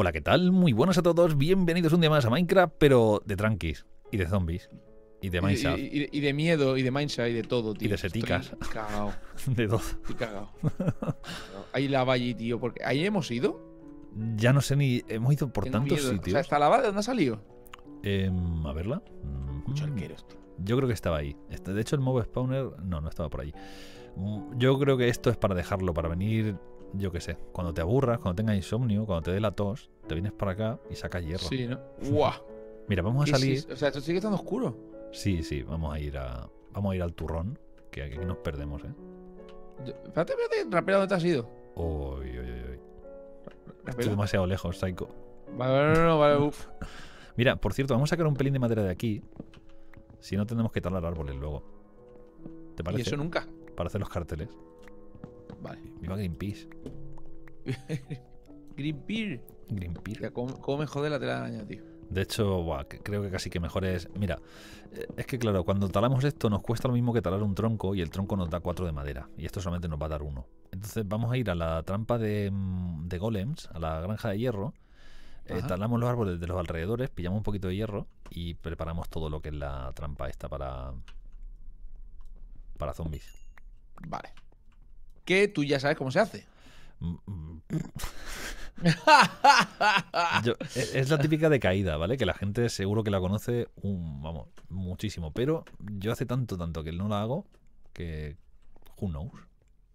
Hola, ¿qué tal? Muy buenos a todos, bienvenidos un día más a Minecraft, pero de tranquis y de zombies. Y de Minecraft. Y, de miedo, y de Minecraft, y de todo, tío. Y de seticas. cagao. De todo. Y cagao. la lava tío, porque ahí hemos ido. Ya no sé ni. Hemos ido por tantos sitios. O sea, ¿Esta lava de dónde ha salido? Em, a verla. Mucho esto. Yo creo que estaba ahí. Este, de hecho, el mob spawner. No, no estaba por ahí. Mm, yo creo que esto es para dejarlo, para venir yo qué sé, cuando te aburras, cuando tengas insomnio, cuando te dé la tos, te vienes para acá y sacas hierro. Sí, ¿no? ¡Guau! Mira, vamos a salir. o sea, esto sigue estando oscuro. Sí, sí, vamos a ir a. Vamos a ir al turrón, que aquí nos perdemos, ¿eh? Espérate, espérate, rapera, ¿dónde te has ido? Uy, uy, uy, Estoy demasiado lejos, Psycho. Vale, no, no, vale, uff. Mira, por cierto, vamos a sacar un pelín de madera de aquí. Si no, tenemos que talar árboles luego. ¿Te parece? ¿Y eso nunca? Para hacer los carteles. Vale. Viva Greenpeace. Greenpeace. Greenpeace. ¿cómo, me jode la telaraña, tío? De hecho, creo que casi que mejor es. Mira, eh, es que claro, cuando talamos esto nos cuesta lo mismo que talar un tronco y el tronco nos da cuatro de madera. Y esto solamente nos va a dar uno. Entonces vamos a ir a la trampa de, mm, de golems, a la granja de hierro. Eh, talamos los árboles de los alrededores, pillamos un poquito de hierro y preparamos todo lo que es la trampa esta para. para zombies. Vale que tú ya sabes cómo se hace. Mm, mm. Mm. E, es la típica de caída, ¿vale? Que la gente seguro que la conoce, vamos, muchísimo. Pero yo hace tanto, tanto que no la hago que. Who knows?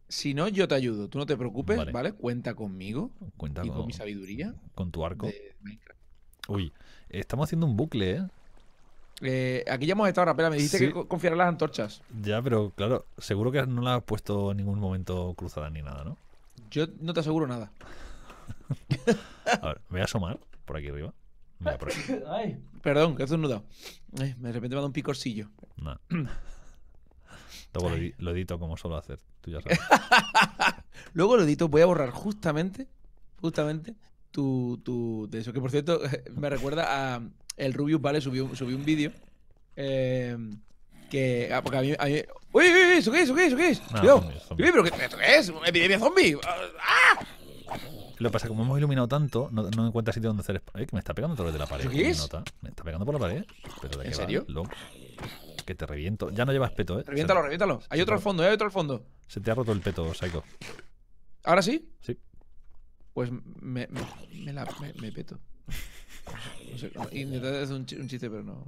Si no, yo te ayudo. Tú no te preocupes, ¿vale? Cuenta conmigo. Cuenta con, mi sabiduría. Con tu arco. Uy, estamos haciendo un bucle, ¿eh? Eh, aquí ya hemos estado, ahora. Me dijiste que en las antorchas. Ya, pero claro, seguro que no la has puesto en ningún momento cruzada ni nada, ¿no? Yo no te aseguro nada. a ver, me voy a asomar por aquí arriba. perdón, que de repente me ha dado un picorcillo. Luego lo, edito como solo hacer. Tú ya sabes. Luego lo edito, voy a borrar justamente, justamente, tu, tu de eso. Que por cierto, me recuerda a, el Rubius, ¿vale? Subió, subió un vídeo. Eh, que. Ah, porque a mí, uy, uy! ¿Eso qué es? ¿Eso qué es? qué es? ¿Pero qué, qué es? ¡Epidemia zombie! Ah, ¡Ah! Lo que pasa como hemos iluminado tanto, no, no encuentras sitio donde hacer eh, que me está pegando todo lo de la pared. ¿Qué es? Nota. Me está pegando por la pared. Pero de ¿En serio? Va, que te reviento. Ya no llevas peto, ¿eh? Reviéntalo, se... reviéntalo. Hay otro al fondo, eh, hay otro al fondo. Se te ha roto el peto, Psycho. ¿Ahora sí? Sí. Pues me, me, me, la, me peto un, chiste, pero no.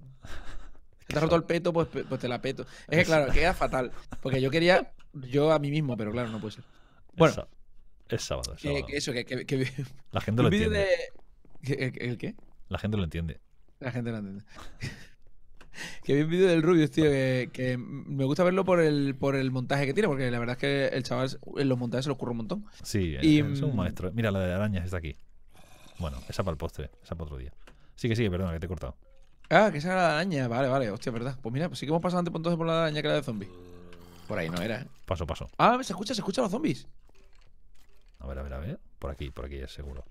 Te has roto el peto, pues, pues, te la peto. Es que claro, queda fatal. Porque yo quería yo a mí mismo, pero claro, no puede ser. Bueno. Es, sábado. eso, que, La gente lo entiende. ¿El qué? La gente lo entiende. La gente lo entiende. que vi un vídeo del Rubius, tío, que, me gusta verlo por el, por el montaje que tiene, porque la verdad es que el chaval en los montajes se lo ocurre un montón. Sí, es un mm, maestro. Mira, la de arañas está aquí. Bueno, esa para el postre, esa para otro día. Sigue, sigue, perdona, que te he cortado. Ah, que esa era la araña. Vale, vale, hostia, verdad. Pues mira, pues sí que hemos pasado antes por por la araña que era de zombies. Por ahí no era, ¿eh? Paso, paso. Ah, se escucha, se escuchan los zombies. A ver, a ver, a ver. Por aquí, por aquí es seguro.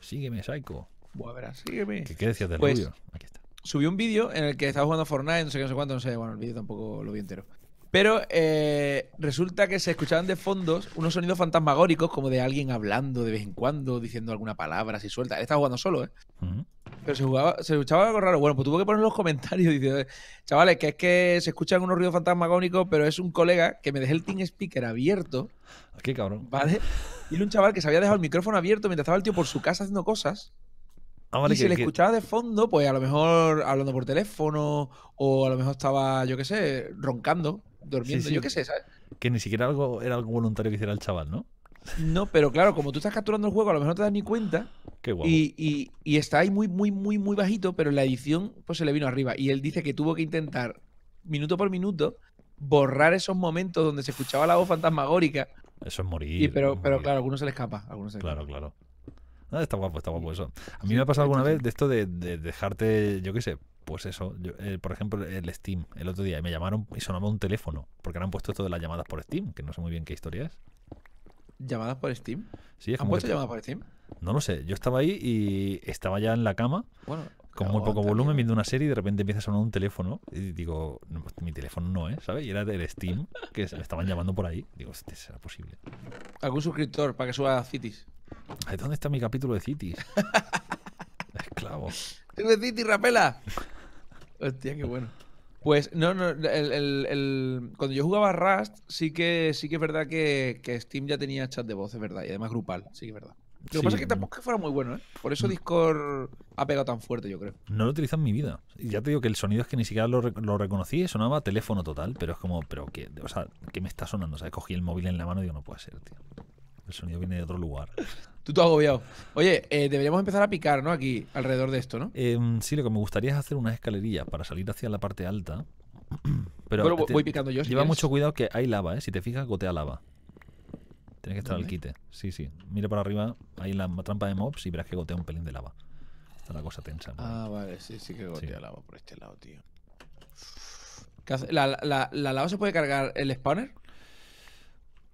Sígueme, Psycho. a ver, sígueme. ¿Qué, decías del pues, Aquí está. Subí un vídeo en el que estaba jugando Fortnite, no sé qué, no sé cuánto, no sé. Bueno, el vídeo tampoco lo vi entero. Pero eh, resulta que se escuchaban de fondos unos sonidos fantasmagóricos, como de alguien hablando de vez en cuando, diciendo alguna palabra así suelta. Él estaba jugando solo, ¿eh? Pero se, se escuchaba algo raro. Bueno, pues tuvo que poner en los comentarios diciendo, chavales, que es que se escuchan unos ruidos fantasmagóricos, pero es un colega que me dejé el team speaker abierto. Ah, qué cabrón. ¿Vale? Y era un chaval que se había dejado el micrófono abierto mientras estaba el tío por su casa haciendo cosas. Ah, y le escuchaba de fondo, pues a lo mejor hablando por teléfono, o a lo mejor estaba, yo qué sé, roncando durmiendo, yo qué sé, ¿sabes? Que ni siquiera algo, era algo voluntario que hiciera el chaval, ¿no? No, pero claro, como tú estás capturando el juego, a lo mejor no te das ni cuenta. Qué guapo. Y, y, está ahí muy, muy, muy, muy bajito, pero la edición pues se le vino arriba. Y él dice que tuvo que intentar, minuto por minuto, borrar esos momentos donde se escuchaba la voz fantasmagórica. Eso es morir. pero, pero claro, a algunos se le escapa. algunos claro, claro. Ah, está guapo, está guapo eso. A mí me ha pasado alguna vez de esto de, dejarte, yo qué sé, pues eso. Eh, por ejemplo, el Steam, el otro día me llamaron y sonaba un teléfono, porque han puesto esto de las llamadas por Steam, que no sé muy bien qué historia es. ¿Llamadas por Steam? Sí, ¿Han puesto llamadas por Steam? No lo sé, yo estaba ahí y estaba ya en la cama. con muy poco volumen viendo una serie y de repente empieza a sonar un teléfono y digo, mi teléfono no es, ¿sabes? Y era del Steam, que me estaban llamando por ahí. Digo, será posible. ¿Algún suscriptor para que suba a Cities? ¿Dónde está mi capítulo de Cities? Esclavo. de Cities, rapela! Hostia, qué bueno. Pues no, no, cuando yo jugaba Rust, sí que sí que es verdad que, Steam ya tenía chat de voz, es verdad, y además grupal, sí que es verdad. Lo que pasa es que tampoco es que fuera muy bueno, ¿eh? Por eso mm. Discord ha pegado tan fuerte, yo creo. No lo utilizan en mi vida. Ya te digo que el sonido es que ni siquiera lo, reconocí, sonaba teléfono total, pero es como, pero que, o sea, ¿qué me está sonando? O sea, cogí el móvil en la mano y digo, no puede ser, tío. El sonido viene de otro lugar. Tú has agobiado. Oye, eh, deberíamos empezar a picar, ¿no? Aquí, alrededor de esto, ¿no? Em, sí, lo que me gustaría es hacer unas escalerillas para salir hacia la parte alta. Pero voy picando yo. lleva mucho cuidado que hay lava, ¿eh? Si te fijas, gotea lava. Tienes que estar al quite. Sí, sí. Mira para arriba, Hay la trampa de mobs y verás que gotea un pelín de lava. Está la cosa tensa. Ah, vale, sí, sí que gotea lava por este lado, tío. ¿La, lava se puede cargar el spawner?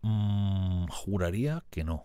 Mm, juraría que no.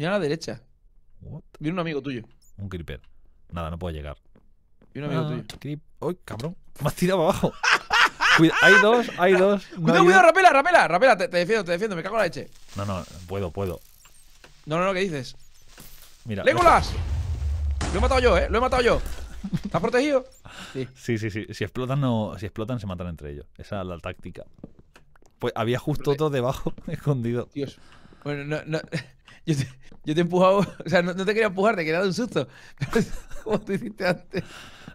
Mira a la derecha. What? Viene un amigo tuyo. Un creeper. Nada, no puedo llegar. Viene un amigo ah, tuyo. Creep. ¡Uy, cabrón! Me has tirado abajo. hay dos, hay dos. cuidado, cuidado, rapela, rapela, rapela. Te, defiendo, te defiendo, me cago en la leche. No, no, puedo, puedo. No, no, no, ¿qué dices? Mira. ¡Legolas! Lo he matado yo, eh. Lo he matado yo. ¿Estás protegido? Sí. sí, sí, sí. Si explotan, no, si explotan, se matan entre ellos. Esa es la táctica. Pues había justo otro debajo, escondido. Dios. Bueno, no, no. Yo te, he empujado o sea, no, te quería empujar, te he quedado un susto. como tú hiciste antes.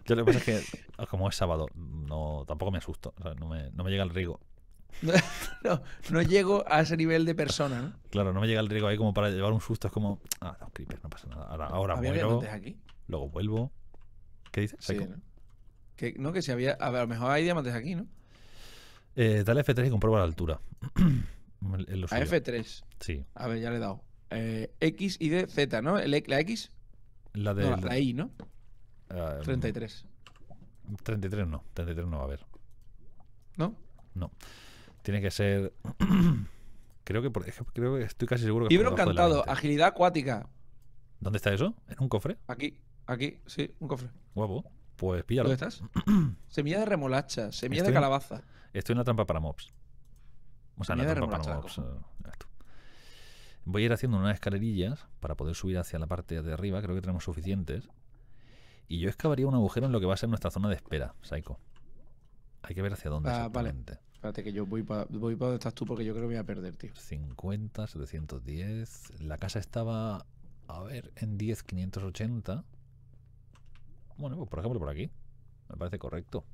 Yo lo que pasa es que, como es sábado, no, tampoco me asusto. O sea, no, me, no me llega el riego. No, no, llego a ese nivel de persona, ¿no? Claro, no me llega el riego ahí como para llevar un susto. Es como, ah, no, creeper, no pasa nada. Ahora, ahora muero. Aquí? Luego vuelvo. ¿Qué dices? Sí, Que, no, que si había. A, ver, a lo mejor hay diamantes aquí, ¿no? Eh, dale F3 y comprueba la altura. a F3. Sí. A ver, ya le he dado. Eh, X, Y, D, Z, ¿no? E, ¿La X? La de. No, la, ¿no? 33. Ah, 33 no. 33 no va a haber. ¿No? No. Tiene que ser. creo, que por, creo que estoy casi seguro que. Libro encantado, agilidad acuática. ¿Dónde está eso? ¿En un cofre? Aquí, aquí, sí, un cofre. Guapo. Pues píllalo. ¿Dónde estás? semilla de remolacha, semilla de calabaza. estoy en la trampa para mobs. O sea, pues, eh, Voy a ir haciendo unas escalerillas para poder subir hacia la parte de arriba, creo que tenemos suficientes. Y yo excavaría un agujero en lo que va a ser nuestra zona de espera, Saiko. Hay que ver hacia dónde ah, exactamente. Vale. Espérate que yo voy para donde estás tú porque yo creo que voy a perder, tío. 50, 710. La casa estaba, a ver, en 10, 580. Bueno, pues por ejemplo por aquí. Me parece correcto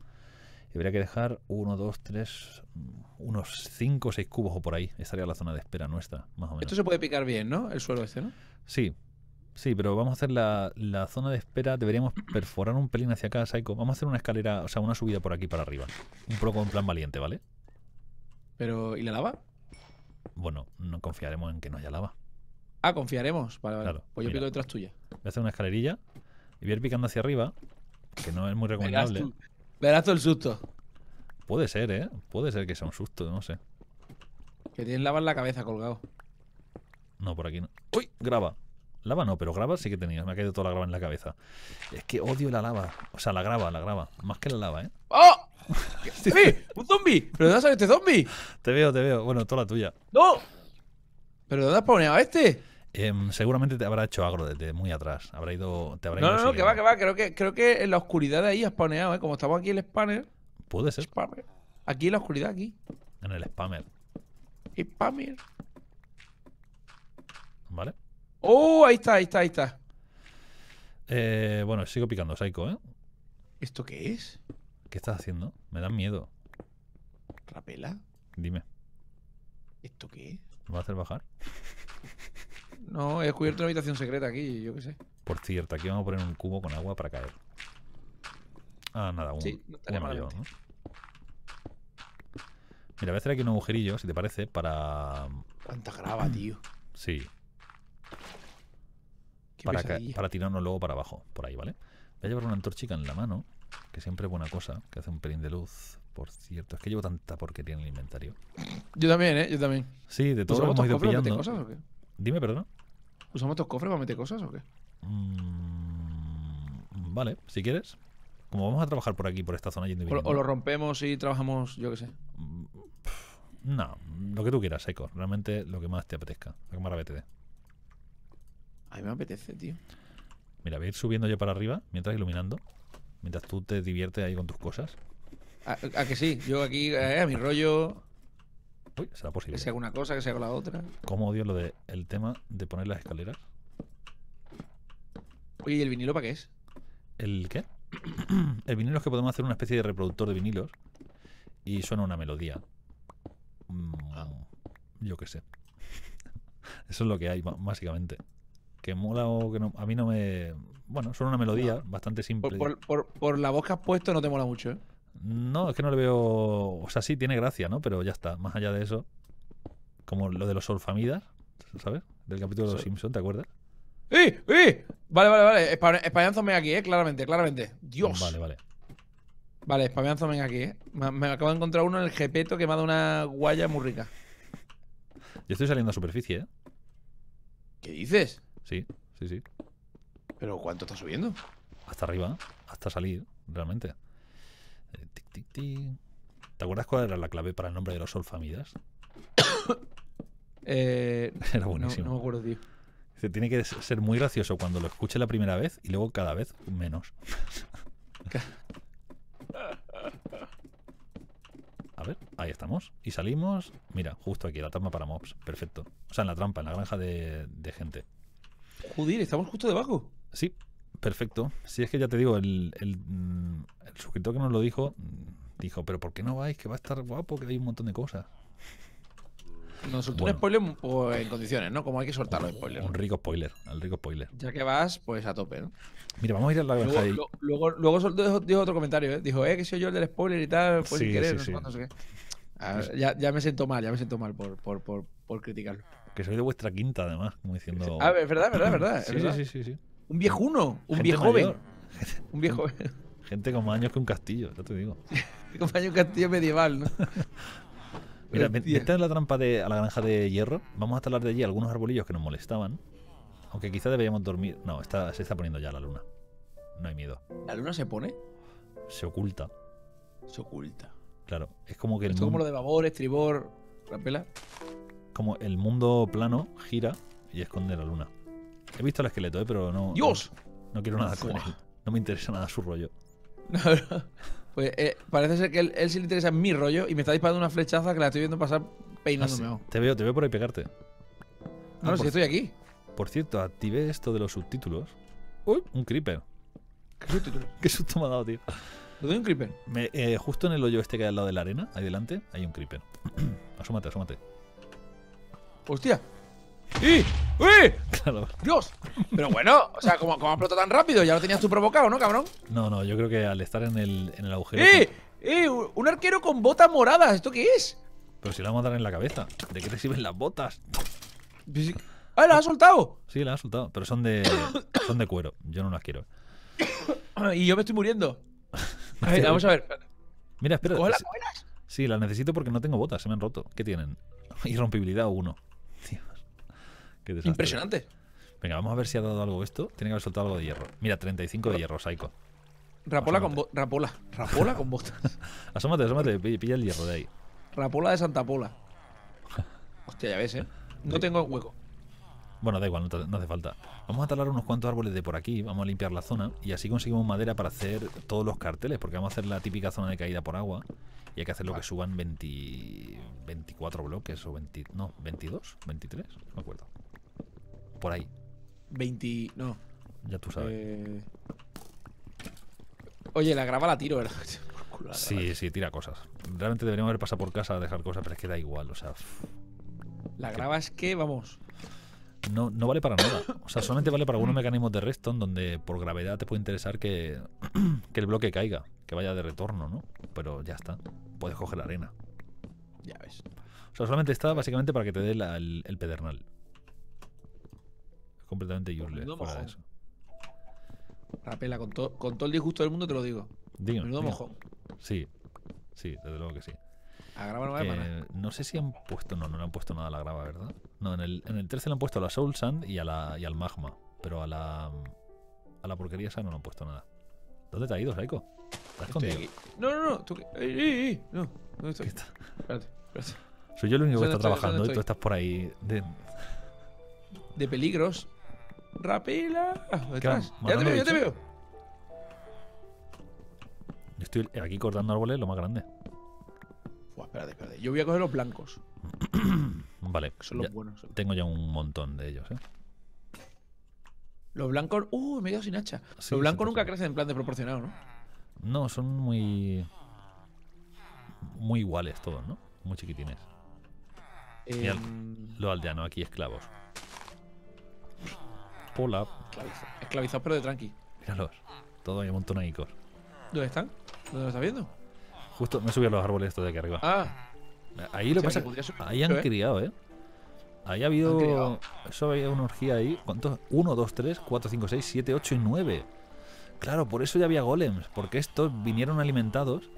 y habría que dejar uno, dos, tres, mm, unos cinco o seis cubos o por ahí. Estaría la zona de espera nuestra, más o menos. Esto se puede picar bien, ¿no? El suelo este, ¿no? Sí, Sí, pero vamos a hacer la, zona de espera. Deberíamos perforar un pelín hacia acá, Saiko. Vamos a hacer una escalera, o sea, una subida por aquí para arriba. Un poco en plan valiente, ¿vale? Pero, ¿y la lava? Bueno, no confiaremos en que no haya lava. Ah, confiaremos. Claro, pues yo pico detrás tuya. Voy a hacer una escalerilla y voy a ir picando hacia arriba, que no es muy recomendable. Verás todo el susto. Puede ser, ¿eh? Puede ser que sea un susto, no sé. Que tienes lava en la cabeza colgado. No, por aquí no. ¡Uy! Graba. Lava no, pero graba, sí que tenía. Me ha caído toda la grava en la cabeza. Es que odio la lava. O sea, la graba, la graba. Más que la lava, ¿eh? ¡Ah! ¡Un zombie! ¿Pero dónde salido este zombie? Te veo, te veo. Bueno, toda la tuya. ¡No! ¿Pero dónde has poneado a este? Em, seguramente te habrá hecho agro desde muy atrás. Habrá ido, no, no, que va, que va. Creo que, creo que en la oscuridad de ahí ha spawneado, ¿eh? Como estamos aquí el spammer. Puede ser. Aquí en la oscuridad, aquí. En el spammer. Spammer. Vale. ¡Oh! Ahí está, ahí está, ahí está. Eh, bueno, sigo picando, Psycho, ¿eh? ¿Esto qué es? ¿Qué estás haciendo? Me da miedo. ¿Rapela? Dime. ¿Esto qué es? ¿Me va a hacer bajar? No, he descubierto una habitación secreta aquí, yo qué sé. Por cierto, aquí vamos a poner un cubo con agua para caer. Ah, nada, un, sí, no Mira, voy a hacer aquí un agujerillo, si te parece, para... Tanta grava, tío. Sí. para, tirarnos luego para abajo, por ahí, ¿vale? Voy a llevar una antorchica en la mano, que siempre es buena cosa, que hace un pelín de luz, por cierto. Es que llevo tanta porquería en el inventario. Yo también, ¿eh? Yo también. Sí, de todo lo que hemos ido pillando. Dime, perdón? ¿Usamos estos cofres para meter cosas o qué? Mm, vale, si quieres. Como vamos a trabajar por aquí, por esta zona yendo o, lo rompemos y trabajamos, yo qué sé. Mm, no, lo que tú quieras, Seco. Realmente lo que más te apetezca. Lo que más A mí me apetece, tío. Mira, voy a ir subiendo yo para arriba, mientras iluminando. Mientras tú te diviertes ahí con tus cosas. A, que sí, yo aquí, eh, a mi rollo. Uy, será posible. Que ¿eh? se haga una cosa, que se haga la otra. ¿Cómo odio lo del el tema de poner las escaleras? Oye, ¿y el vinilo para qué es? ¿El qué? el vinilo es que podemos hacer una especie de reproductor de vinilos y suena una melodía. Mm, ah. yo qué sé. Eso es lo que hay, básicamente. Que mola o que no. A mí no me. Bueno, suena una melodía bastante simple. Por, por, la voz que has puesto no te mola mucho, ¿eh? No, es que no le veo. O sea, sí, tiene gracia, ¿no? Pero ya está. Más allá de eso, como lo de los olfamidas, ¿sabes? Del capítulo de los Simpsons, ¿te acuerdas? ¡Eh! ¡Eh! Vale, vale, vale. Espa aquí, ¿eh? Claramente, claramente. Dios. Vale, vale. Vale, españanzome aquí, ¿eh? Me, acabo de encontrar uno en el Gepeto que me ha dado una guaya muy rica. Yo estoy saliendo a superficie, ¿eh? ¿Qué dices? Sí, sí, sí. ¿Pero cuánto está subiendo? Hasta arriba, hasta salir, realmente. ¿Te acuerdas cuál era la clave para el nombre de los solfamidas? Eh, era buenísimo. No, me acuerdo, tío. tiene que ser muy gracioso cuando lo escuche la primera vez y luego cada vez menos. A ver, ahí estamos. Y salimos. Mira, justo aquí, la trampa para mobs. Perfecto. O sea, en la trampa, en la granja de, de gente. Joder, estamos justo debajo. Sí, perfecto. Si es que ya te digo, el, el, mm, suscriptor que nos lo dijo, mm, dijo, pero ¿por qué no vais? Que va a estar guapo, que hay un montón de cosas. Nos soltó un spoiler pues, en condiciones, ¿no? Como hay que soltar los spoilers. Un rico spoiler, el rico spoiler. Ya que vas, pues a tope, ¿no? Mira, vamos a ir a la luego, luego, dijo otro comentario, ¿eh? Dijo, eh, que soy yo el del spoiler y tal, pues sin querer, no, sé qué. ya, ya, me siento mal, ya me siento mal por, por, por, por criticarlo. Que soy de vuestra quinta, además, como diciendo. Ah, es verdad, verdad, verdad. Es verdad. sí, sí, sí. sí. Un uno un viejo joven. un viejo Gente con más años que un castillo, ya te digo. con más años que un castillo medieval, ¿no? Mira, esta es la trampa de, a la granja de hierro. Vamos a talar de allí algunos arbolillos que nos molestaban. Aunque quizá deberíamos dormir. No, está, se está poniendo ya la luna. No hay miedo. ¿La luna se pone? Se oculta. Se oculta. Claro, es como que el como lo de babor, estribor, rapela. Como el mundo plano gira y esconde la luna. He visto el esqueleto, pero no. ¡Dios! No, quiero nada con él. No me interesa nada su rollo. Pues eh, parece ser que él, sí le interesa mi rollo y me está disparando una flechaza que la estoy viendo pasar peinándome. Ah, te veo, te veo por ahí pegarte. No, no, ah, si estoy aquí. Por cierto, activé esto de los subtítulos. Uy, un creeper. ¿Qué subtítulo? Qué susto me ha dado, tío. ¿Lo doy un creeper? Eh, justo en el hoyo este que hay al lado de la arena, ahí delante, hay un creeper. asómate, asómate. ¡Hostia! ¡Y! ¡Uy! ¡Dios! Pero bueno, o sea, como, ha explotado tan rápido, ya lo tenías tú provocado, ¿no, cabrón? No, no, yo creo que al estar en el, en el agujero. ¡Eh! ¡Eh! Un arquero con botas moradas, ¿esto qué es? Pero si la vamos a dar en la cabeza. ¿De qué te sirven las botas? Pues ¡Ah, las ha soltado! Sí, las ha soltado, pero son de, son de cuero. Yo no las quiero. y yo me estoy muriendo. A ver, vamos a ver. Mira, espera. ¿Cómo las, Sí, las necesito porque no tengo botas, se me han roto. ¿Qué tienen? Irrompibilidad 1. Tío. Impresionante. Venga, vamos a ver si ha dado algo esto. Tiene que haber soltado algo de hierro. Mira, 35 de hierro, Psycho. Rapola con, rapola. rapola con botas. asómate, asómate, pilla el hierro de ahí. Rapola de Santa Pola. Hostia, ya ves, ¿eh? No tengo hueco. Bueno, da igual, no, hace falta. Vamos a talar unos cuantos árboles de por aquí, vamos a limpiar la zona y así conseguimos madera para hacer todos los carteles, porque vamos a hacer la típica zona de caída por agua y hay que hacer lo que ah. suban 24 bloques o 20, no, 22, 23, no me acuerdo por ahí. 20. No. Ya tú sabes. Eh, oye, la grava la tiro, ¿verdad? sí, sí, tira cosas. Realmente deberíamos haber pasado por casa a dejar cosas, pero es que da igual, o sea. La grava es que, vamos. No, no vale para nada. O sea, solamente vale para algunos mecanismos de redstone donde por gravedad te puede interesar que, el bloque caiga, que vaya de retorno, ¿no? Pero ya está. Puedes coger la arena. Ya ves. O sea, solamente está básicamente para que te dé el pedernal completamente useless para mojón. de eso. Rapela, con, con todo el disgusto del mundo te lo digo. Digo. Menudo mojón. Sí, sí, desde luego que sí. A grava no ¿eh? eh, No sé si han puesto. No, no le han puesto nada a la grava, ¿verdad? No, en el, en el 13 le han puesto a la Soul Sand y, a la, y al Magma. Pero a la. A la porquería esa no le han puesto nada. ¿Dónde te ha ido, Saiko? ¿Estás escondido? No, no, no. ¿Tú Ey, ey, No, ¿dónde Está? Espérate, espérate. Soy yo el único que está trabajando y tú estás por ahí. De... de peligros. Rapila. Ya te veo, ya te veo. Estoy aquí cortando árboles lo más grande. espérate, espérate. Yo voy a coger los blancos. vale. Son los buenos. Tengo ya un montón de ellos, ¿eh? Los blancos. Uh, me he sin hacha. los blancos nunca crecen en plan desproporcionado, ¿no? No, son muy. Muy iguales todos, ¿no? Muy chiquitines. Eh... Mira, los aldeanos aquí esclavos pola. Esclavizados, esclavizado, pero de tranqui. Míralos. Todo hay un montón ahí, ¿Dónde están? ¿Dónde lo estás viendo? Justo me subí a los árboles estos de aquí arriba. Ah. Ahí lo sí, pasa. Ahí han criado, ¿eh? Ahí ha habido. Eso había una orgía ahí. ¿Cuántos? 1, 2, 3, 4, 5, 6, 7, 8 y 9. Claro, por eso ya había golems. Porque estos vinieron alimentados.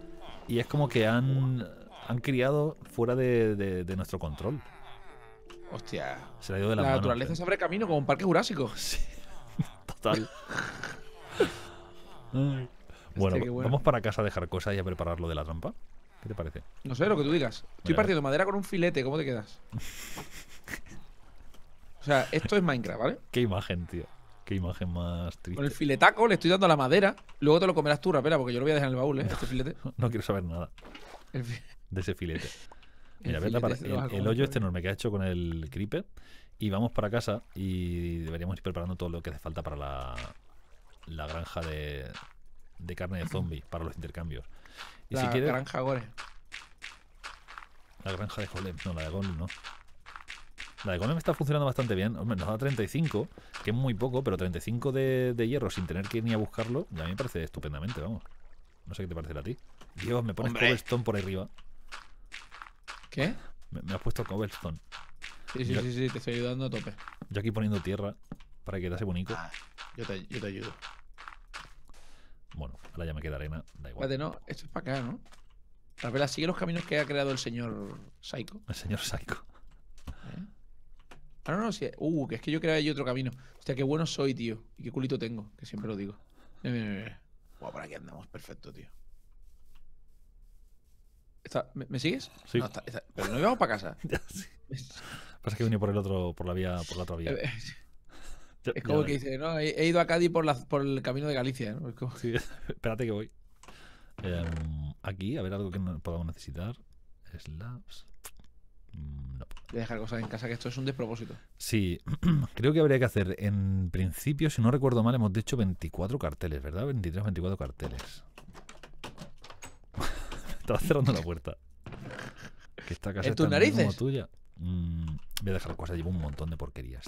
Y es como que han. Han criado fuera de, de, de nuestro control. Hostia. Se la de la, naturaleza se abre camino como un parque jurásico. Sí. Total. bueno, vamos para casa a dejar cosas y a preparar lo de la trampa. ¿Qué te parece? No sé, lo que tú digas. Estoy partido partiendo madera con un filete, ¿cómo te quedas? o sea, esto es Minecraft, ¿vale? Qué imagen, tío. Qué imagen más triste. Con el filetaco le estoy dando la madera. Luego te lo comerás tú, rapera, porque yo lo voy a dejar en el baúl, ¿eh? Este filete. no quiero saber nada. de ese filete. Mira, el, hoyo este enorme que ha hecho con el creeper. Y vamos para casa y deberíamos ir preparando todo lo que hace falta para la, granja de, carne de zombies para los intercambios. la granja gore La granja de Golem, no, la de Golem no. La de Golem está funcionando bastante bien. Hombre, nos da 35, que es muy poco, pero 35 de, de hierro sin tener que ir ni a buscarlo, a mí me parece estupendamente, vamos. No sé qué te parece a ti. Dios, me pones cobblestone por ahí arriba. ¿Qué? Me, has puesto cobblestone. Sí, sí, sí, sí, te estoy ayudando a tope. Yo aquí poniendo tierra para que te hace bonito. Ah, yo, te, ayudo. Bueno, ahora ya me queda arena, da igual. Espérate, no, esto es para acá, ¿no? La verdad, sigue los caminos que ha creado el señor Psycho. El señor Psycho. ¿Eh? Ah, no, no, sí. Uh, que es que yo creaba yo otro camino. O sea qué bueno soy, tío. Y qué culito tengo, que siempre lo digo. Mira, mira, mira. Buah, por aquí andamos perfecto, tío. ¿me, sigues? Sí. pero no íbamos para casa. Pasa que he por el otro, por la vía, por la otra vía. Eh, eh, es como que dice, he, ido a Cádiz por, el camino de Galicia, ¿no? como... espérate que voy. Em, aquí, a ver algo que podamos necesitar. Slabs. Mm, dejar cosas en casa, que esto es un despropósito. Sí, creo que habría que hacer. En principio, si no recuerdo mal, hemos dicho 24 carteles, ¿verdad? 23, 24 carteles. Estaba cerrando la puerta. Que está ¿En tus narices? tuya. Mm, voy a dejar cosas. Llevo un montón de porquerías,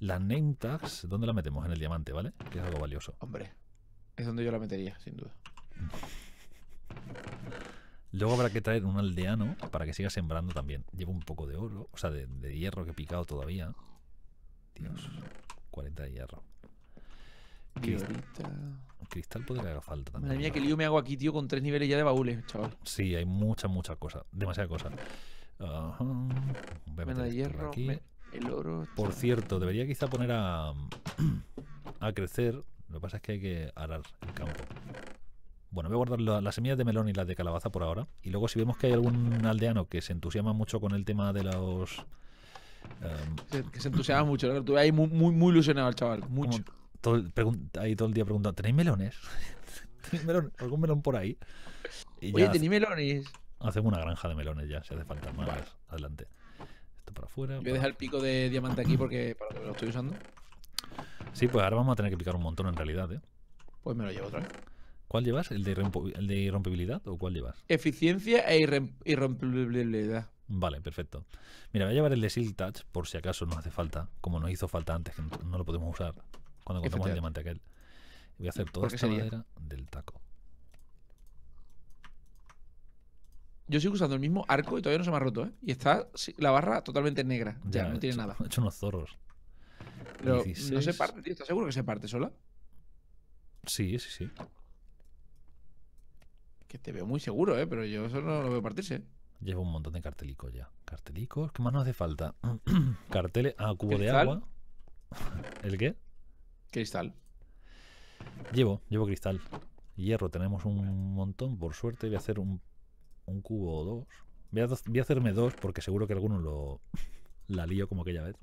La Las name tags, ¿dónde la metemos? En el diamante, ¿vale? Que es algo valioso. Hombre, es donde yo la metería, sin duda. Luego habrá que traer un aldeano para que siga sembrando también. Llevo un poco de oro, o sea, de, de hierro que he picado todavía. Dios, 40 de hierro. Cristal. Cristal podría haga falta también. Madre mía, que lío me hago aquí, tío, con tres niveles ya de baúles, chaval. Sí, hay muchas, muchas cosas. Demasiadas cosas. Uh de hierro, el oro. Por cierto, debería quizá poner a, crecer. Lo que pasa es que hay que arar el campo. Bueno, voy a guardar las semillas de melón y las de calabaza por ahora. Y luego si vemos que hay algún aldeano que se entusiasma mucho con el tema de los... Em, que se entusiasma mucho, la hay muy, muy, muy ilusionado el chaval. Mucho ahí todo el día preguntando, ¿tenéis melones? ¿Algún melón por ahí? Oye, ¿tenéis melones? Hacemos una granja de melones ya, si hace falta más. Adelante. Esto para afuera. Voy a dejar el pico de diamante aquí porque lo estoy usando. Sí, pues ahora vamos a tener que picar un montón en realidad, ¿eh? Pues me lo llevo otra vez. ¿Cuál llevas? ¿El de, irrompibilidad o cuál llevas? Eficiencia e irrompibilidad. Vale, perfecto. Mira, voy a llevar el de Silk Touch por si acaso nos hace falta, como nos hizo falta antes, que no lo podemos usar. Cuando encontramos el diamante aquel Voy a hacer toda esta madera del taco. Yo sigo usando el mismo arco y todavía no se me ha roto, ¿eh? Y está la barra totalmente negra. Ya, no tiene nada. He hecho unos zorros. Pero no se parte, tío. ¿Estás seguro que se parte sola? Sí, sí, sí. Que te veo muy seguro, ¿eh? Pero yo eso no lo veo partirse. Llevo un montón de cartelicos ya. Cartelicos, ¿qué más nos hace falta? Carteles. Ah, cubo de agua. ¿El qué? Cristal. Llevo, llevo cristal. Hierro, tenemos un montón, por suerte. Voy a hacer un, cubo o dos. Voy a, hacerme dos porque seguro que alguno lo la lío como aquella vez.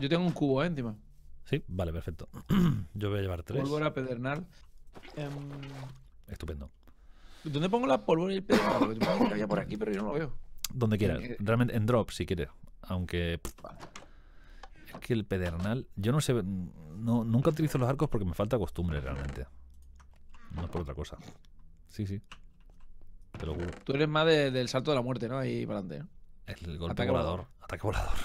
Yo tengo un cubo ¿eh? encima. Sí, vale, perfecto. Yo voy a llevar tres. Pólvora, pedernal. Em, Estupendo. ¿Dónde pongo la pólvora y el pedernal? por aquí, pero yo no lo veo. Donde eh, quieras. Eh. Realmente en drop, si quieres. Aunque que el pedernal, yo no sé, nunca utilizo los arcos porque me falta costumbre realmente. No es por otra cosa. Sí, sí. Tú eres más del salto de la muerte, ¿no? Ahí para adelante. ¿eh? El golpe Ataque volador. Ataque volador.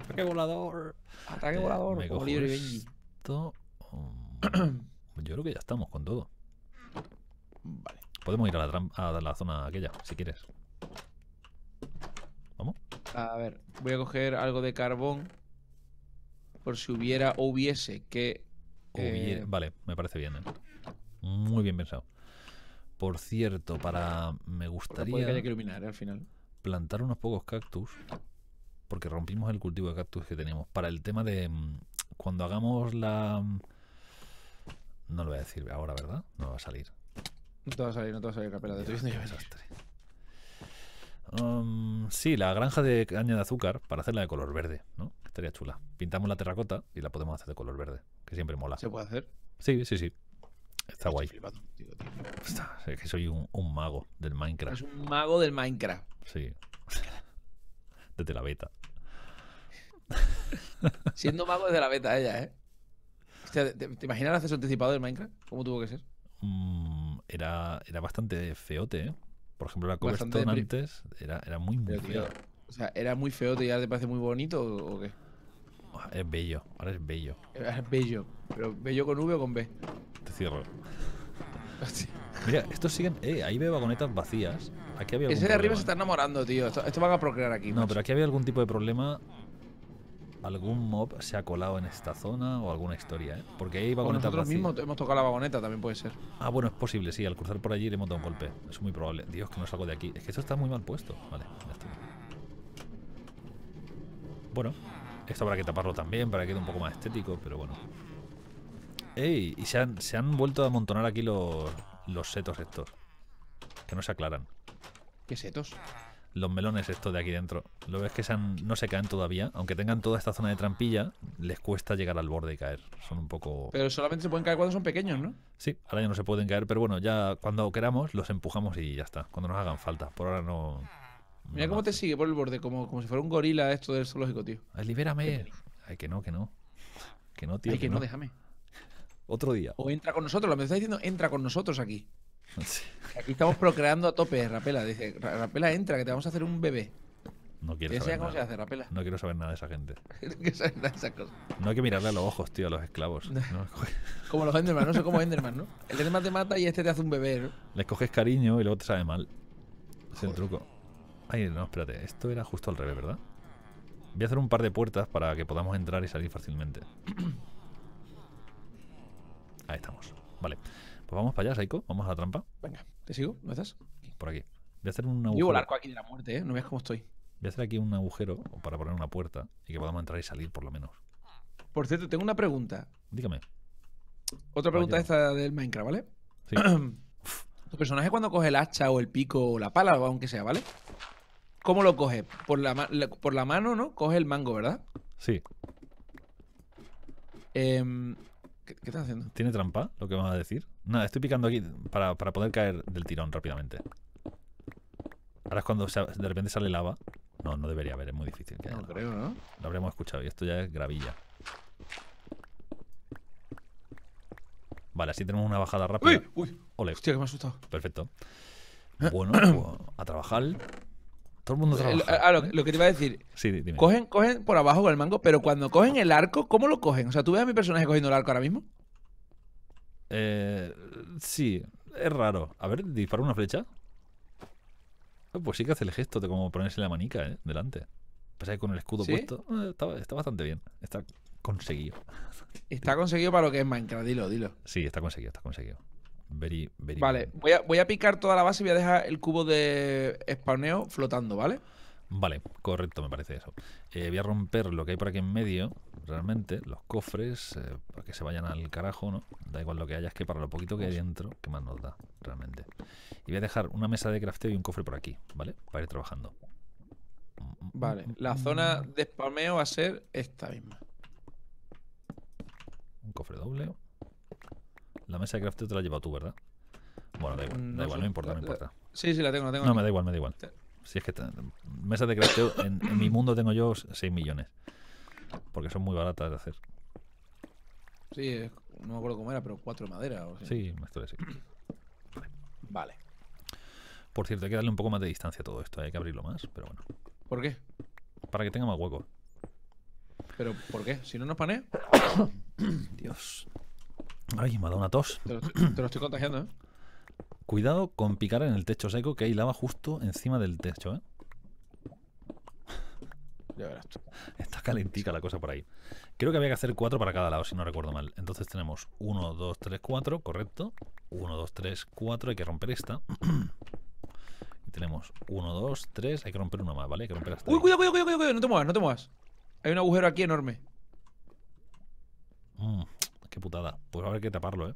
Ataque volador. Ataque volador. Me cojo esto. Um, yo creo que ya estamos con todo. Vale. Podemos ir a la zona aquella, si quieres. A ver, voy a coger algo de carbón. Por si hubiera o hubiese que. Eh, vale, me parece bien. ¿eh? Muy bien pensado. Por cierto, para. Me gustaría. Eh, al final. Plantar unos pocos cactus. Porque rompimos el cultivo de cactus que teníamos. Para el tema de. Mm, cuando hagamos la. Mm, no lo voy a decir ahora, ¿verdad? No va a salir. No te va a salir, no te va a salir capela, de estoy sí, la granja de caña de azúcar para hacerla de color verde, ¿no? Estaría chula. Pintamos la terracota y la podemos hacer de color verde, que siempre mola. ¿Se puede hacer? Sí, sí, sí. Está guay. que soy un, mago del Minecraft. Es un mago del Minecraft. Sí. Desde la beta. Siendo mago desde la beta ella, ¿eh? ¿te, imaginas el acceso anticipado del Minecraft? ¿Cómo tuvo que ser? Mm, era, era bastante feote, ¿eh? Por ejemplo, la Coverstone antes era, muy, muy O sea, ¿era muy feo y ahora te parece muy bonito o, qué? Es bello, ahora es bello. Es bello, pero bello con V o con B. Te cierro. Mira, estos siguen. Eh, ahí veo vagonetas vacías. Aquí había Ese de arriba se está enamorando, tío. Esto, van a procrear aquí. No, pero aquí había algún tipo de problema algún mob se ha colado en esta zona o alguna historia, ¿eh? Porque ahí va Nosotros mismos hemos tocado la vagoneta, también puede ser. Ah, bueno, es posible, sí. Al cruzar por allí le hemos dado un golpe. Es muy probable. Dios, que no salgo de aquí. Es que esto está muy mal puesto. Vale, Bueno, esto habrá que taparlo también para que quede un poco más estético, pero bueno. ¡Ey! Y se han, vuelto a amontonar aquí los, los setos estos. Que no se aclaran. ¿Qué setos? los melones estos de aquí dentro. Lo ves que se no se caen todavía. Aunque tengan toda esta zona de trampilla, les cuesta llegar al borde y caer. Son un poco... Pero solamente se pueden caer cuando son pequeños, ¿no? Sí, ahora ya no se pueden caer, pero bueno, ya cuando queramos los empujamos y ya está. Cuando nos hagan falta. Por ahora no... Mira cómo te sigue por el borde, como, como si fuera un gorila esto del zoológico, tío. Ay, libérame. Ay, que no, que no. Que no, tío. Ay, que, no, déjame. Otro día. O entra con nosotros, lo me está diciendo, entra con nosotros aquí. Aquí estamos procreando a tope, Rapela. Dice, Rapela, entra, que te vamos a hacer un bebé. No quiero saber nada. No quiero saber nada de esa gente. no hay que mirarle a los ojos, tío, a los esclavos. como los Enderman, no sé cómo Enderman, ¿no? El Enderman te mata y este te hace un bebé, ¿no? Le coges cariño y luego te sabe mal. Es el truco. Ay, no, espérate. Esto era justo al revés, ¿verdad? Voy a hacer un par de puertas para que podamos entrar y salir fácilmente. Ahí estamos. Vale. Pues vamos para allá, Saiko. Vamos a la trampa. Venga, ¿te sigo? ¿No estás? Por aquí. Voy a hacer un agujero. Llevo el arco aquí de la muerte, ¿eh? No veas cómo estoy. Voy a hacer aquí un agujero para poner una puerta y que podamos entrar y salir, por lo menos. Por cierto, tengo una pregunta. Dígame. Otra pregunta esta del Minecraft, ¿vale? Sí. tu personaje cuando coge el hacha o el pico o la pala, o aunque sea, ¿vale? ¿Cómo lo coge? Por la, por la mano, ¿no? Coge el mango, ¿verdad? Sí. Eh, ¿Qué, ¿Qué, haciendo? ¿Tiene trampa lo que vas a decir? Nada, estoy picando aquí para, poder caer del tirón rápidamente. Ahora es cuando de repente sale lava. No, no debería haber, es muy difícil No creo, ¿no? Lo habríamos escuchado y esto ya es gravilla. Vale, así tenemos una bajada rápida. ¡Uy! ¡Uy! Ole. Hostia, que me ha asustado. Perfecto. Bueno, pues, a trabajar. Todo el mundo trabaja. Ah, lo, que te iba a decir. Cogen, por abajo con el mango, pero cuando cogen el arco, ¿cómo lo cogen? O sea, ¿tú ves a mi personaje cogiendo el arco ahora mismo? Eh, sí, es raro. A ver, disparo una flecha. Ah, pues sí que hace el gesto de como ponerse la manica ¿eh? delante. Pasa con el escudo puesto eh, está, está, bastante bien. Está conseguido. Está conseguido para lo que es Minecraft, dilo, dilo. Sí, está conseguido, está conseguido vale, voy a, picar toda la base y voy a dejar el cubo de spawneo flotando, ¿vale? Vale, correcto, me parece eso. Eh, voy a romper lo que hay por aquí en medio, realmente, los cofres, eh, para que se vayan al carajo, ¿no? Da igual lo que haya, es que para lo poquito que hay dentro, ¿qué más nos da, realmente? Y voy a dejar una mesa de crafteo y un cofre por aquí, ¿vale? Para ir trabajando. Vale, la zona de spameo va a ser esta misma. Un cofre doble. La mesa de crafteo te la lleva tú, ¿verdad? Bueno, da igual, mm, no, da igual, no importa, no importa. Sí, sí, la tengo, la tengo. No, me da igual, me da igual. Si es que mesas de crafteo, en, mi mundo tengo yo 6 millones. Porque son muy baratas de hacer. Sí, no me acuerdo cómo era, pero cuatro de madera. O Sí, me estoy así. Vale. Por cierto, hay que darle un poco más de distancia a todo esto, hay que abrirlo más, pero bueno. ¿Por qué? Para que tenga más hueco. ¿Pero por qué? ¿Si no nos pané? Dios. Ay, me ha dado una tos. Te lo, estoy contagiando, ¿eh? Cuidado con picar en el techo seco, que hay lava justo encima del techo, ¿eh? Ya verás Está calentica la cosa por ahí. Creo que había que hacer cuatro para cada lado, si no recuerdo mal. Entonces tenemos uno, dos, tres, cuatro, correcto. Uno, dos, tres, cuatro, hay que romper esta. y tenemos uno, dos, tres, hay que romper una más, ¿vale? Hay que romper esta. ¡Uy, cuidado, cuidado, cuidado, cuidado! No te muevas, no te muevas. Hay un agujero aquí enorme. Mm, qué putada. Pues habrá que taparlo, ¿eh?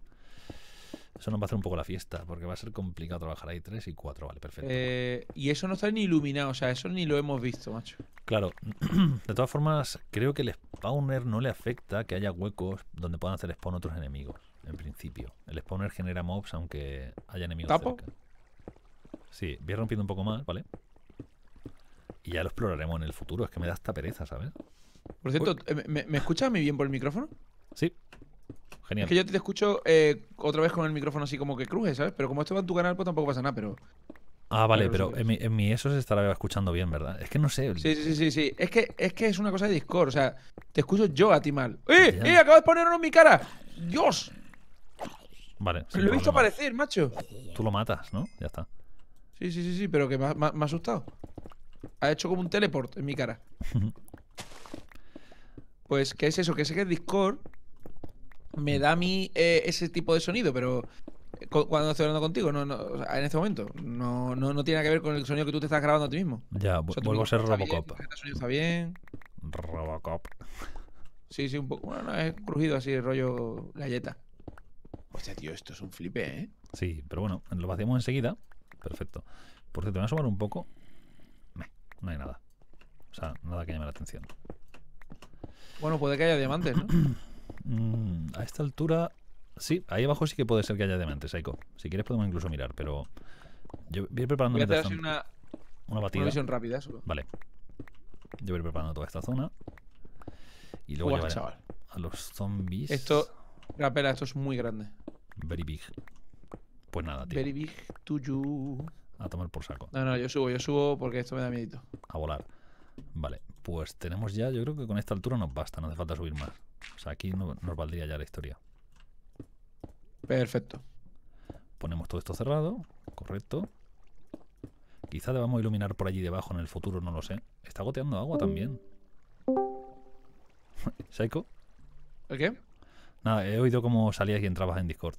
Eso nos va a hacer un poco la fiesta, porque va a ser complicado trabajar ahí tres y cuatro, vale, perfecto. Eh, y eso no está ni iluminado, o sea, eso ni lo hemos visto, macho. Claro, de todas formas, creo que el spawner no le afecta que haya huecos donde puedan hacer spawn otros enemigos, en principio. El spawner genera mobs aunque haya enemigos ¿Tapo? Sí, voy rompiendo un poco más, ¿vale? Y ya lo exploraremos en el futuro, es que me da esta pereza, ¿sabes? Por cierto, ¿me, me escuchas muy bien por el micrófono? Sí, Genial. Es que yo te escucho eh, otra vez con el micrófono así como que cruje, ¿sabes? Pero como esto va en tu canal, pues tampoco pasa nada, pero. Ah, vale, pero, en, mi, eso se estará escuchando bien, ¿verdad? Es que no sé. Sí, sí, sí, sí. Es que es, que es una cosa de Discord. O sea, te escucho yo a ti mal. ¡Eh! ¡Eh! Acabas de ponerlo en mi cara. ¡Dios! Vale. Lo he visto aparecer, macho. Tú lo matas, ¿no? Ya está. Sí, sí, sí, sí, pero que me ha, me ha asustado. Ha hecho como un teleport en mi cara. pues, ¿qué es eso? Que sé que es Discord me da a mí eh, ese tipo de sonido, pero eh, cuando estoy hablando contigo, no, no, en este momento, no, no, no, tiene que ver con el sonido que tú te estás grabando a ti mismo. Ya, vuelvo a ser Robocop. está bien. Robocop. Sí, sí, un poco. Bueno, no, es crujido así, el rollo galleta. Hostia, tío, esto es un flipe, ¿eh? Sí, pero bueno, lo hacemos enseguida. Perfecto. Por cierto, me voy a sumar un poco. no hay nada. O sea, nada que llame la atención. Bueno, puede que haya diamantes, ¿no? Mm, a esta altura, sí, ahí abajo sí que puede ser que haya diamantes, Aiko. Si quieres podemos incluso mirar, pero yo voy a ir preparando una, batida. Una visión rápida solo. Vale. Yo voy a ir preparando toda esta zona. Y luego a los zombies. Esto, La pela, esto es muy grande. Very big. Pues nada, tío. Very big to you. A tomar por saco. No, no, yo subo, yo subo porque esto me da miedo. A volar. Pues tenemos ya, yo creo que con esta altura nos basta, no hace falta subir más. O sea, aquí nos valdría ya la historia. Perfecto. Ponemos todo esto cerrado, correcto. Quizá debamos iluminar por allí debajo en el futuro, no lo sé. Está goteando agua uh. también. ¿Saiko? ¿El qué? Nada, he oído cómo salías y entrabas en Discord.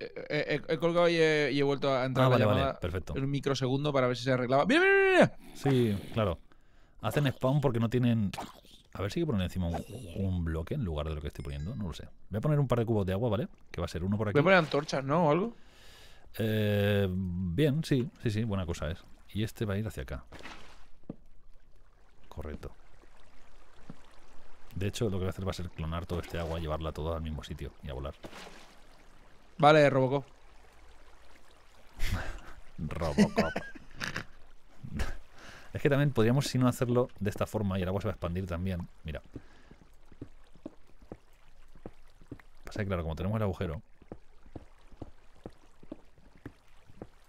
Eh, eh, eh, he, colgado y he, vuelto a entrar ah, vale, vale, perfecto. en un microsegundo para ver si se arreglaba. ¡Bien, Sí, claro. Hacen spawn porque no tienen... A ver si hay que poner encima un, bloque en lugar de lo que estoy poniendo. No lo sé. Voy a poner un par de cubos de agua, ¿vale? Que va a ser uno por aquí. Voy a poner antorchas, ¿no? ¿O algo? Eh, bien, sí. Sí, sí. Buena cosa es. Y este va a ir hacia acá. Correcto. De hecho, lo que voy a hacer va a ser clonar todo este agua, y llevarla todo al mismo sitio y a volar. Vale, Robocop. Robocop. Es que también podríamos, si no hacerlo de esta forma, y el agua se va a expandir también. Mira. Pasa que, claro, como tenemos el agujero.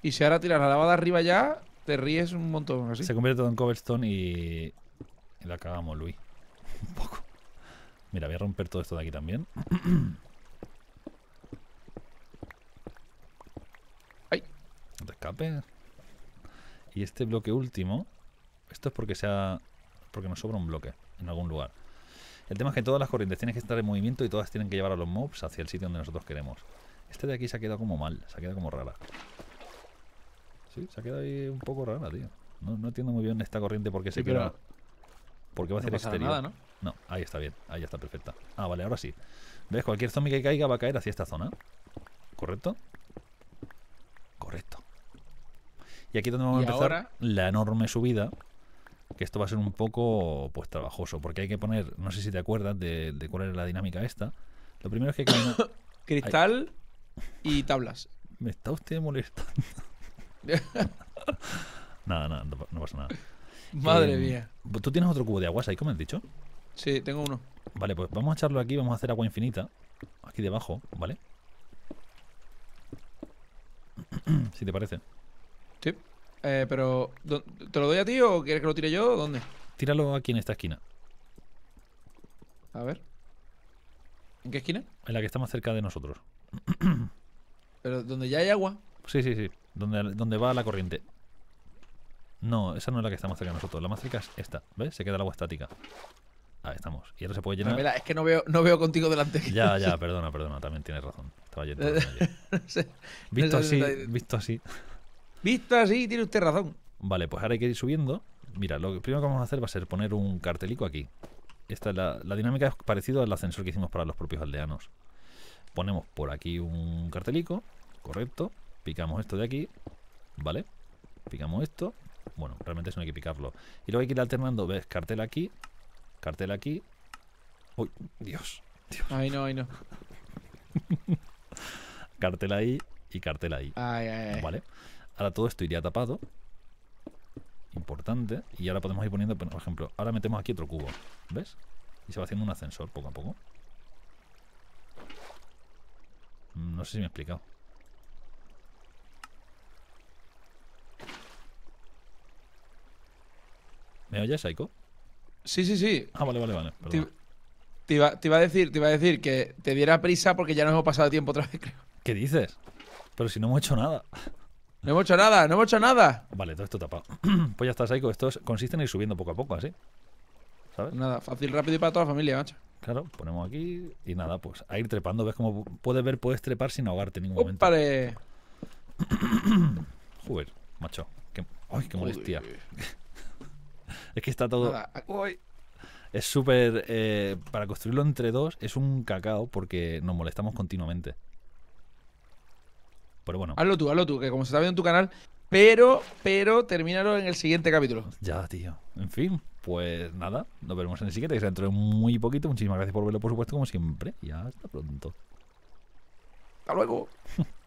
Y si ahora tiras la lavada arriba ya, te ríes un montón así. Se convierte todo en cobblestone y. y la cagamos, Luis. un poco. Mira, voy a romper todo esto de aquí también. ¡Ay! No te escapes. Y este bloque último esto es porque, sea, porque nos sobra un bloque en algún lugar. El tema es que todas las corrientes tienen que estar en movimiento y todas tienen que llevar a los mobs hacia el sitio donde nosotros queremos. Este de aquí se ha quedado como mal, se ha quedado como rara. Sí, se ha quedado ahí un poco rara, tío. No, no entiendo muy bien esta corriente porque se queda... Porque va a no exterior. ¿no? ahí está bien, ahí está perfecta. Ah, vale, ahora sí. ¿Ves? Cualquier zombie que caiga va a caer hacia esta zona. ¿Correcto? Correcto. Y aquí es donde vamos a empezar la enorme subida que esto va a ser un poco pues trabajoso, porque hay que poner, no sé si te acuerdas de, cuál era la dinámica esta. Lo primero es que... Hay Cristal y tablas. Me está usted molestando. nada, nada, no, pasa nada. Madre eh, mía. Tú tienes otro cubo de agua, ahí, como has dicho. Sí, tengo uno. Vale, pues vamos a echarlo aquí, vamos a hacer agua infinita. Aquí debajo, ¿vale? si te parece. Eh, pero, ¿te lo doy a ti o quieres que lo tire yo o dónde? Tíralo aquí en esta esquina. A ver. ¿En qué esquina? En la que está más cerca de nosotros. pero donde ya hay agua. Sí, sí, sí. Donde, va la corriente. No, esa no es la que está más cerca de nosotros. La más cerca es esta. ¿Ves? Se queda el agua estática. Ahí estamos. Y ahora se puede llenar. Ah, es que no veo, no veo contigo delante. Ya, ya, perdona, perdona. También tienes razón. Estaba yendo. visto así, visto así. Visto así, tiene usted razón. Vale, pues ahora hay que ir subiendo. Mira, lo primero que vamos a hacer va a ser poner un cartelico aquí. Esta, la, la dinámica es parecida al ascensor que hicimos para los propios aldeanos. Ponemos por aquí un cartelico, correcto. Picamos esto de aquí, ¿vale? Picamos esto. Bueno, realmente eso no hay que picarlo. Y luego hay que ir alternando, ¿ves? Cartel aquí, cartel aquí. Uy, Dios. Dios. Ay, no, ay, no. cartel ahí y cartel ahí. Ay, ay, ay. ¿Vale? Ahora todo esto iría tapado. Importante. Y ahora podemos ir poniendo, por ejemplo, ahora metemos aquí otro cubo. ¿Ves? Y se va haciendo un ascensor poco a poco. Mm, no sé si me he explicado. ¿Me oyes, Saiko? Sí, sí, sí. Ah, vale, vale, vale. Te, iba, a decir, te iba a decir que te diera prisa porque ya nos hemos pasado tiempo otra vez, creo. ¿Qué dices? Pero si no hemos hecho nada. No hemos hecho nada, no hemos hecho nada. Vale, todo esto tapado. pues ya está, ahí, Esto consiste en ir subiendo poco a poco, así. ¿Sabes? Nada, fácil, rápido y para toda la familia, macho. Claro, ponemos aquí y nada, pues a ir trepando. ¿Ves cómo puedes ver? Puedes trepar sin ahogarte en ningún momento. Joder, macho. ¡Ay, qué molestia! es que está todo... hoy es súper... Eh, para construirlo entre dos es un cacao porque nos molestamos continuamente. Pero bueno. Hazlo tú, hazlo tú, que como se está viendo en tu canal. Pero, pero, termínalo en el siguiente capítulo. Ya, tío. En fin, pues nada, nos veremos en el siguiente, que será dentro de muy poquito. Muchísimas gracias por verlo, por supuesto, como siempre. Y hasta pronto. Hasta luego.